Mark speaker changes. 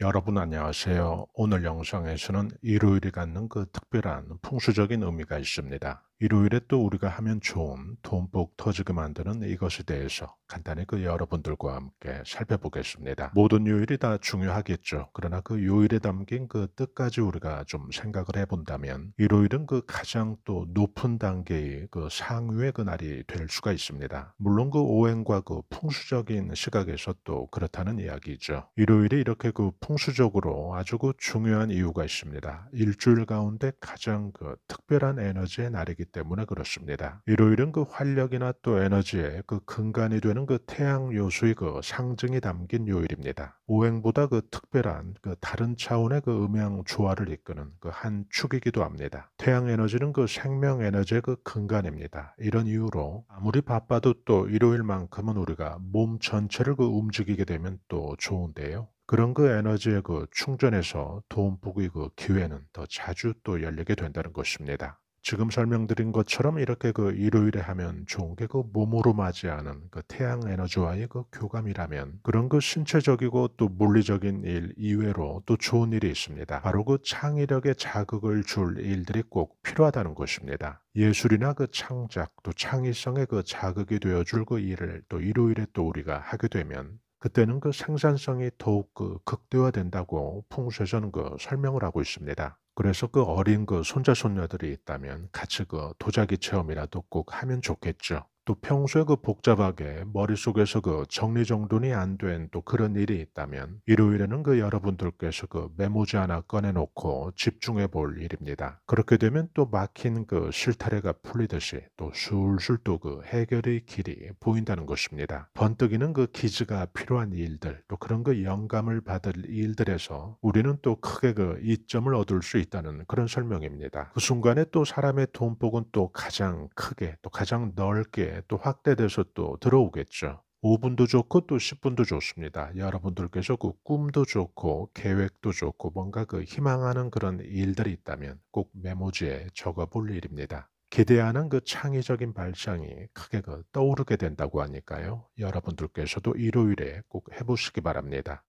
Speaker 1: 여러분 안녕하세요. 오늘 영상에서는 일요일이 갖는 그 특별한 풍수적인 의미가 있습니다. 일요일에 또 우리가 하면 좋은 돈복 터지게 만드는 이것에 대해서 간단히 그 여러분들과 함께 살펴보겠습니다. 모든 요일이 다 중요하겠죠. 그러나 그 요일에 담긴 그 뜻까지 우리가 좀 생각을 해본다면 일요일은 그 가장 또 높은 단계의 그 상위의 그 날이 될 수가 있습니다. 물론 그 오행과 그 풍수적인 시각에서 또 그렇다는 이야기죠.
Speaker 2: 일요일이 이렇게
Speaker 1: 그 풍수적으로 아주 그 중요한 이유가 있습니다. 일주일 가운데 가장 그 특별한 에너지의 날이기 때문에 그렇습니다. 일요일은 그 활력이나 또 에너지의 그 근간이 되는 그 태양 요소의그 상징이 담긴 요일입니다. 오행보다 그 특별한 그 다른 차원의 그 음양 조화를 이끄는 그 한 축이기도 합니다. 태양 에너지는 그 생명 에너지의 그 근간입니다. 이런 이유로 아무리 바빠도 또 일요일만큼은 우리가 몸 전체를 그 움직이게 되면 또 좋은데요. 그런 그 에너지의 그 충전에서 도움복의 그 기회는 더 자주 또 열리게 된다는 것입니다. 지금 설명드린 것처럼 이렇게 그 일요일에 하면 좋은 게 그 몸으로 맞이하는 그 태양 에너지와의 그 교감이라면 그런 그 신체적이고 또 물리적인 일 이외로 또 좋은 일이 있습니다. 바로 그 창의력에 자극을 줄 일들이 꼭 필요하다는 것입니다. 예술이나 그 창작 또 창의성에 그 자극이 되어줄 그 일을 또 일요일에 또 우리가 하게 되면 그때는 그 생산성이 더욱 그 극대화된다고 풍수에서는 그 설명을 하고 있습니다. 그래서 그 어린 그 손자 손녀들이 있다면 같이 그 도자기 체험이라도 꼭 하면 좋겠죠. 또 평소에 그 복잡하게 머릿속에서 그 정리정돈이 안 된 또 그런 일이 있다면 일요일에는 그 여러분들께서 그 메모지 하나 꺼내놓고 집중해 볼 일입니다. 그렇게 되면 또 막힌 그 실타래가 풀리듯이 또 술술 또 그 해결의 길이 보인다는 것입니다. 번뜩이는 그기즈가 필요한 일들 또 그런 그 영감을 받을 일들에서 우리는 또 크게 그 이점을 얻을 수 있다는 그런 설명입니다. 그 순간에 또 사람의 돈복은 또 가장 크게 또 가장 넓게 또 확대돼서 또 들어오겠죠. 5분도 좋고 또 10분도 좋습니다. 여러분들께서 그 꿈도 좋고 계획도 좋고 뭔가 그 희망하는 그런 일들이 있다면 꼭 메모지에 적어 볼 일입니다. 기대하는 그 창의적인 발상이 크게 그 떠오르게 된다고 하니까요. 여러분들께서도 일요일에 꼭 해보시기 바랍니다.